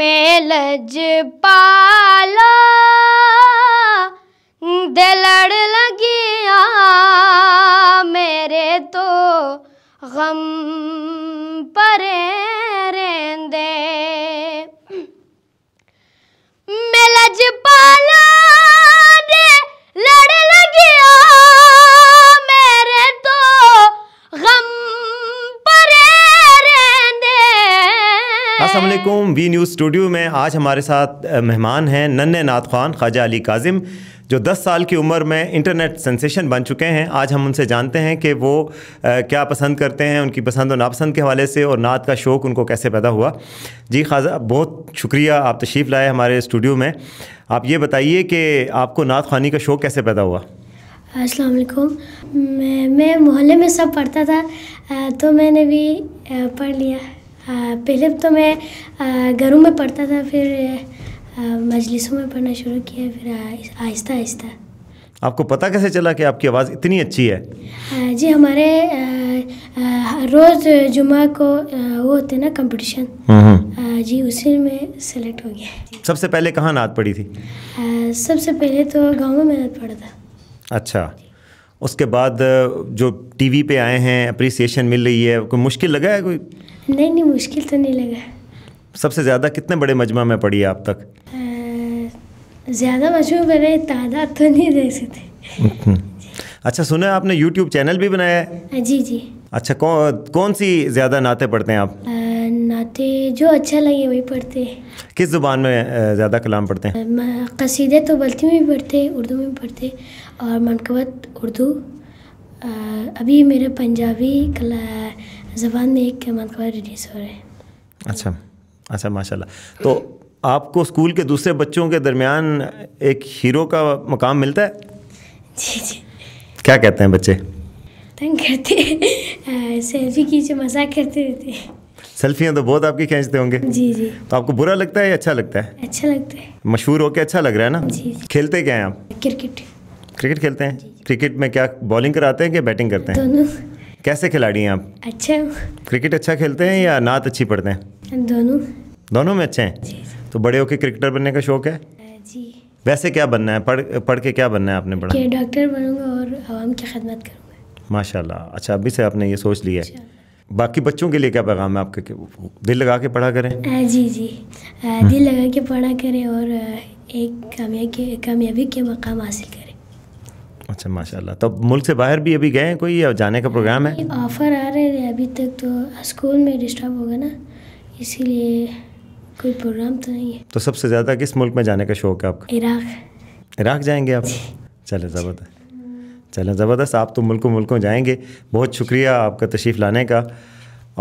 में लज पाला दिलड़ लगिया मेरे तो गम पर रेंदे मैं लज पाला असलम वी न्यूज़ स्टूडियो में आज हमारे साथ मेहमान हैं नन्ने नाथ खान ख्वाजा अली काजिम जो 10 साल की उम्र में इंटरनेट सेंसेशन बन चुके हैं आज हम उनसे जानते हैं कि वो आ, क्या पसंद करते हैं उनकी पसंद और नापसंद के हवाले से और नात का शौक़ उनको कैसे पैदा हुआ जी ख्वाजा बहुत शुक्रिया आप तशरीफ़ लाए हमारे स्टूडियो में आप ये बताइए कि आपको नात खानी का शौक़ कैसे पैदा हुआ अस्सलाम वालेकुम मैं, मैं मोहल्ले में सब पढ़ता था तो मैंने भी पढ़ लिया पहले तो मैं घरों में पढ़ता था फिर मजलिसों में पढ़ना शुरू किया फिर आहिस्ता आहिस्ता आपको पता कैसे चला कि आपकी आवाज़ इतनी अच्छी है जी हमारे रोज़ जुमा को वो होते ना कंपटीशन हम्म, हम्म। जी उसी में सेलेक्ट हो गया सबसे पहले कहाँ नात पड़ी थी सबसे पहले तो गांव में नात पड़ा था अच्छा उसके बाद जो टीवी पे आए हैं अप्रिसिएशन मिल रही है कोई मुश्किल लगा है कोई नहीं नहीं मुश्किल तो नहीं लगा सबसे ज़्यादा कितने बड़े मजमा में पढ़ी आप तक ज़्यादा मजमा में तादाद तो नहीं दे सकते हम्म। अच्छा सुना आपने यूट्यूब चैनल भी बनाया है जी जी अच्छा कौन कौन सी ज़्यादा नाते पढ़ते हैं आप आ, नाते जो अच्छा लगे वही पढ़ते हैं किस ज़ुबान में ज़्यादा कलाम पढ़ते हैं कसीदे तो बल्ती में भी पढ़ते उर्दू में भी पढ़ते और मनकवत उर्दू अभी मेरा पंजाबी कला ज़बान में एक के मतलब रिलीज हो रहे हैं अच्छा अच्छा माशाल्लाह तो आपको स्कूल के दूसरे बच्चों के दरमियान एक हीरो का मकाम मिलता है जी जी क्या कहते हैं बच्चे तंग करते सेल्फी कीजिए मजाक करते रहते हैं सेल्फियाँ तो बहुत आपकी खींचते होंगे जी जी तो आपको बुरा लगता है या अच्छा लगता है अच्छा लगता है मशहूर होके अच्छा लग रहा है ना जी, जी। खेलते क्या हैं आप क्रिकेट क्रिकेट खेलते हैं जी, जी। क्रिकेट में क्या बॉलिंग कराते हैं या बैटिंग करते हैं दोनों कैसे खिलाड़ी हैं आप अच्छे क्रिकेट अच्छा खेलते हैं या नात अच्छी पढ़ते हैं दोनों दोनों में अच्छे हैं तो बड़े होके क्रिकेटर बनने का शौक है जी वैसे क्या बनना है पढ़ पढ़ के क्या बनना है आपने पढ़ा डॉक्टर बनूंगा और आवाम की खदमत करूँगा माशाल्लाह अच्छा अभी से आपने ये सोच लिया है बाकी बच्चों के लिए क्या पैगाम है आपके दिल लगा के पढ़ा करें जी जी दिल लगा के पढ़ा करें और एक कामयाबी कामयाबी के मकाम हासिल करें अच्छा माशाल्लाह तो मुल्क से बाहर भी अभी गए कोई या जाने का प्रोग्राम है ऑफ़र आ रहे थे अभी तक तो स्कूल में डिस्टर्ब होगा ना इसीलिए कोई प्रोग्राम तो नहीं है तो सबसे ज़्यादा किस मुल्क में जाने का शौक है आपका इराक इराक जाएंगे आप चले ज़बरदस्त चलें ज़बरदस्त आप तो मुल्कों मुल्कों जाएंगे बहुत शुक्रिया आपका तशरीफ़ लाने का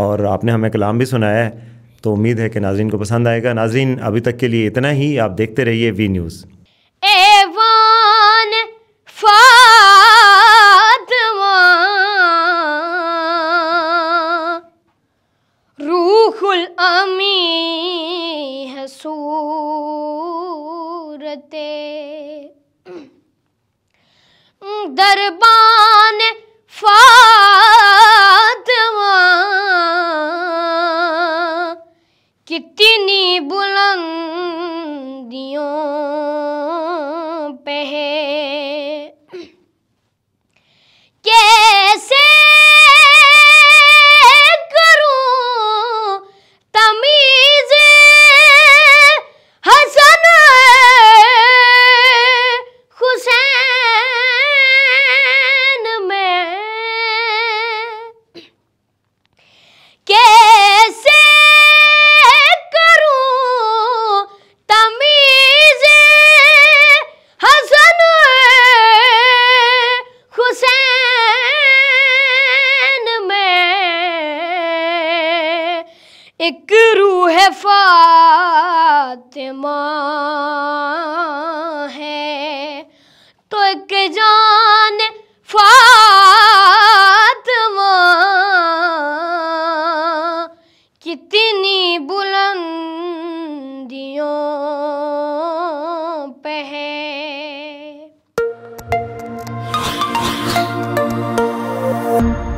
और आपने हमें कलाम भी सुनाया है तो उम्मीद है कि नाजरीन को पसंद आएगा नाजरीन अभी तक के लिए इतना ही आप देखते रहिए वी न्यूज़ कमी है सूरते दरबान एक रूह फातिमा है तो एक जान फातिमा कितनी बुलंदियों पे है